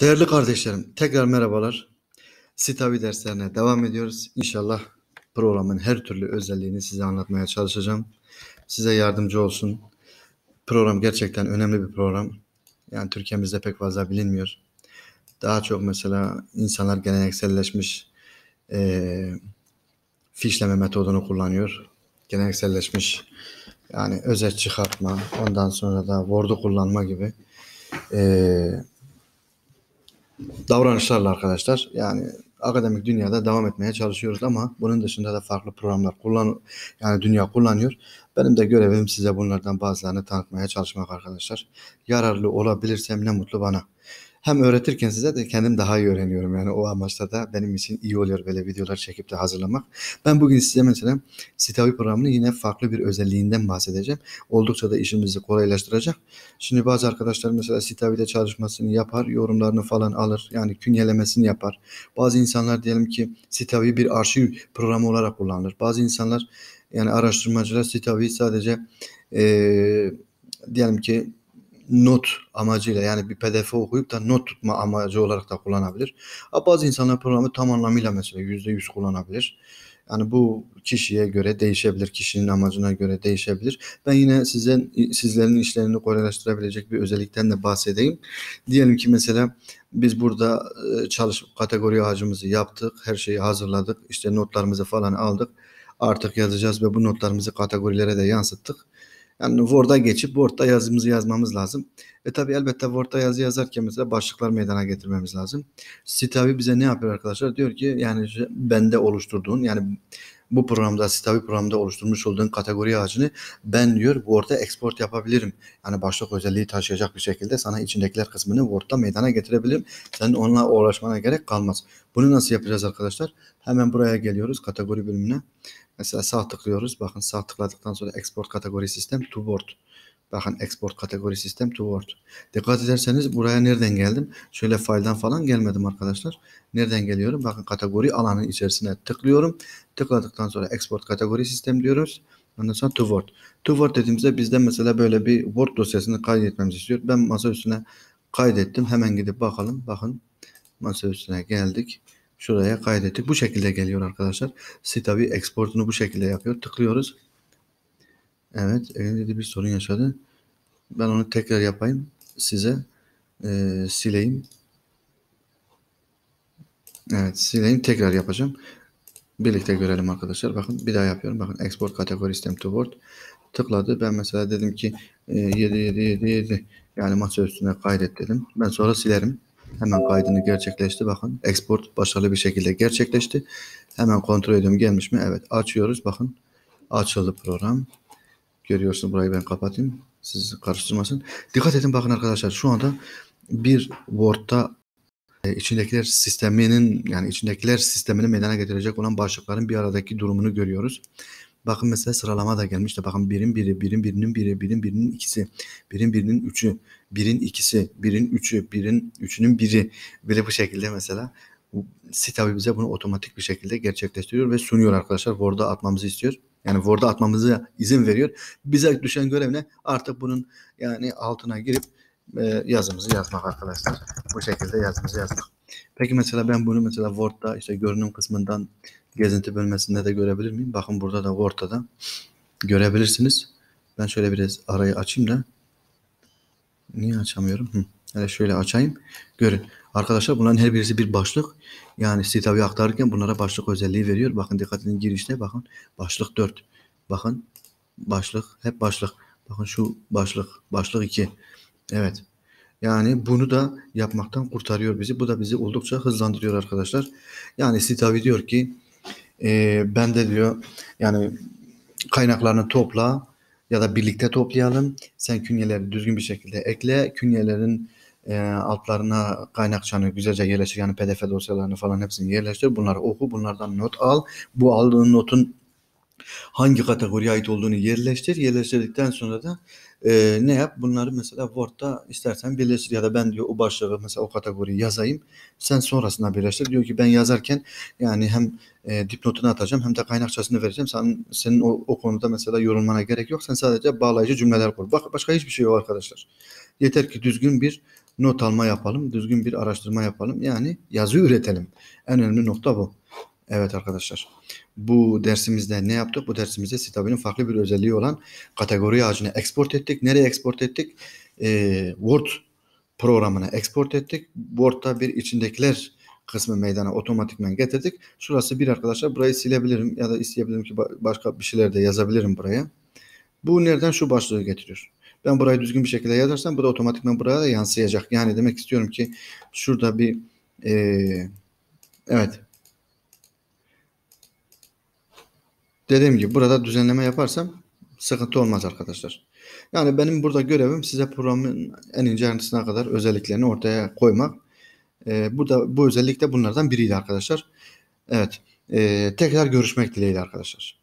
Değerli kardeşlerim, tekrar merhabalar. Sitavi derslerine devam ediyoruz. İnşallah programın her türlü özelliğini size anlatmaya çalışacağım. Size yardımcı olsun. Program gerçekten önemli bir program. Yani Türkiye'mizde pek fazla bilinmiyor. Daha çok mesela insanlar gelenekselleşmiş e, fişleme metodunu kullanıyor. Gelenekselleşmiş yani özet çıkartma, ondan sonra da wordu kullanma gibi e, davranışlarla arkadaşlar yani akademik dünyada devam etmeye çalışıyoruz ama bunun dışında da farklı programlar kullan yani dünya kullanıyor. Benim de görevim size bunlardan bazılarını tanıtmaya çalışmak arkadaşlar. Yararlı olabilirsem ne mutlu bana hem öğretirken size de kendim daha iyi öğreniyorum. Yani o amaçla da benim için iyi oluyor böyle videolar çekip de hazırlamak. Ben bugün size mesela Sitavi programını yine farklı bir özelliğinden bahsedeceğim. Oldukça da işimizi kolaylaştıracak. Şimdi bazı arkadaşlar mesela Sitavi'de çalışmasını yapar, yorumlarını falan alır. Yani künyelemesini yapar. Bazı insanlar diyelim ki Sitavi'yi bir arşiv programı olarak kullanır. Bazı insanlar yani araştırmacılar Sitavi'yi sadece ee, diyelim ki not amacıyla yani bir pdf okuyup da not tutma amacı olarak da kullanabilir. Ama bazı insanlar programı tam anlamıyla mesela %100 kullanabilir. Yani bu kişiye göre değişebilir, kişinin amacına göre değişebilir. Ben yine sizin, sizlerin işlerini kolaylaştırabilecek bir özellikten de bahsedeyim. Diyelim ki mesela biz burada e, çalış kategori ağacımızı yaptık, her şeyi hazırladık, işte notlarımızı falan aldık. Artık yazacağız ve bu notlarımızı kategorilere de yansıttık. Yani Word'a geçip Word'da yazımızı yazmamız lazım. E tabi elbette Word'da yazı yazarken mesela başlıklar meydana getirmemiz lazım. Site abi bize ne yapıyor arkadaşlar? Diyor ki yani bende oluşturduğun yani bu programda, Sitavi programda oluşturmuş olduğun kategori ağacını ben diyor Word'a export yapabilirim. Yani başlık özelliği taşıyacak bir şekilde sana içindekiler kısmını Word'da meydana getirebilirim. Senin onunla uğraşmana gerek kalmaz. Bunu nasıl yapacağız arkadaşlar? Hemen buraya geliyoruz kategori bölümüne. Mesela sağ tıklıyoruz. Bakın sağ tıkladıktan sonra export kategori sistem to Word. Bakın export kategori sistem to Word. Dikkat ederseniz buraya nereden geldim? Şöyle failden falan gelmedim arkadaşlar. Nereden geliyorum? Bakın kategori alanın içerisine tıklıyorum. Tıkladıktan sonra export kategori sistem diyoruz. Ondan sonra to Word. To Word dediğimizde bizden mesela böyle bir Word dosyasını kaydetmemizi istiyor. Ben masa üstüne kaydettim. Hemen gidip bakalım. Bakın masa üstüne geldik. Şuraya kaydettik. Bu şekilde geliyor arkadaşlar. Sitavi exportunu bu şekilde yapıyor. Tıklıyoruz. Evet, elinde bir sorun yaşadı. Ben onu tekrar yapayım. Size e, sileyim. Evet, sileyim. Tekrar yapacağım. Birlikte görelim arkadaşlar. Bakın bir daha yapıyorum. Bakın export kategori sistem to word. Tıkladı. Ben mesela dedim ki e, 7 7 7 7 yani masa üstüne kaydet dedim. Ben sonra silerim. Hemen kaydını gerçekleşti. Bakın export başarılı bir şekilde gerçekleşti. Hemen kontrol ediyorum gelmiş mi? Evet açıyoruz. Bakın açıldı program. Görüyorsun burayı ben kapatayım. Siz karıştırmasın. Dikkat edin bakın arkadaşlar şu anda bir Word'da e, içindekiler sisteminin yani içindekiler sistemini meydana getirecek olan başlıkların bir aradaki durumunu görüyoruz. Bakın mesela sıralama da gelmiş de bakın birin biri, birin birinin biri, birin birinin ikisi, birin birinin üçü, birin ikisi, birin üçü, birin üçünün biri. Böyle bu şekilde mesela site bize bunu otomatik bir şekilde gerçekleştiriyor ve sunuyor arkadaşlar. Word'a atmamızı istiyor. Yani Word'a atmamızı izin veriyor. Bize düşen görev ne? Artık bunun yani altına girip e, yazımızı yazmak arkadaşlar. Bu şekilde yazımızı yazmak. Peki mesela ben bunu mesela Word'da işte görünüm kısmından gezinti bölmesinde de görebilir miyim? Bakın burada da Word'da da görebilirsiniz. Ben şöyle biraz arayı açayım da. Niye açamıyorum? Hı. Yani şöyle açayım. Görün. Arkadaşlar bunların her birisi bir başlık. Yani sitavi aktarırken bunlara başlık özelliği veriyor. Bakın dikkat edin girişte bakın. Başlık 4. Bakın başlık hep başlık. Bakın şu başlık. Başlık 2. Evet. Yani bunu da yapmaktan kurtarıyor bizi. Bu da bizi oldukça hızlandırıyor arkadaşlar. Yani Sitavi diyor ki e, ben de diyor yani kaynaklarını topla ya da birlikte toplayalım. Sen künyeleri düzgün bir şekilde ekle. Künyelerin e, altlarına kaynakçanı güzelce yerleştir. Yani pdf dosyalarını falan hepsini yerleştir. Bunları oku. Bunlardan not al. Bu aldığın notun hangi kategoriye ait olduğunu yerleştir. Yerleştirdikten sonra da e, ne yap? Bunları mesela Word'da istersen birleştir ya da ben diyor o başlığı mesela o kategoriyi yazayım. Sen sonrasında birleştir. Diyor ki ben yazarken yani hem e, dipnotunu atacağım hem de kaynakçasını vereceğim. Sen, senin o, o konuda mesela yorulmana gerek yok. Sen sadece bağlayıcı cümleler kur. Bak, başka hiçbir şey yok arkadaşlar. Yeter ki düzgün bir not alma yapalım, düzgün bir araştırma yapalım. Yani yazı üretelim. En önemli nokta bu. Evet arkadaşlar. Bu dersimizde ne yaptık? Bu dersimizde Sitabi'nin farklı bir özelliği olan kategori ağacını export ettik. Nereye export ettik? Ee, Word programına export ettik. Word'da bir içindekiler kısmı meydana otomatikmen getirdik. Şurası bir arkadaşlar. Burayı silebilirim ya da isteyebilirim ki başka bir şeyler de yazabilirim buraya. Bu nereden şu başlığı getiriyor? Ben burayı düzgün bir şekilde yazarsam bu da otomatikman buraya da yansıyacak. Yani demek istiyorum ki şurada bir e, evet dediğim gibi burada düzenleme yaparsam sıkıntı olmaz arkadaşlar. Yani benim burada görevim size programın en ince ayrıntısına kadar özelliklerini ortaya koymak. E, bu da bu özellik de bunlardan biriydi arkadaşlar. Evet. E, tekrar görüşmek dileğiyle arkadaşlar.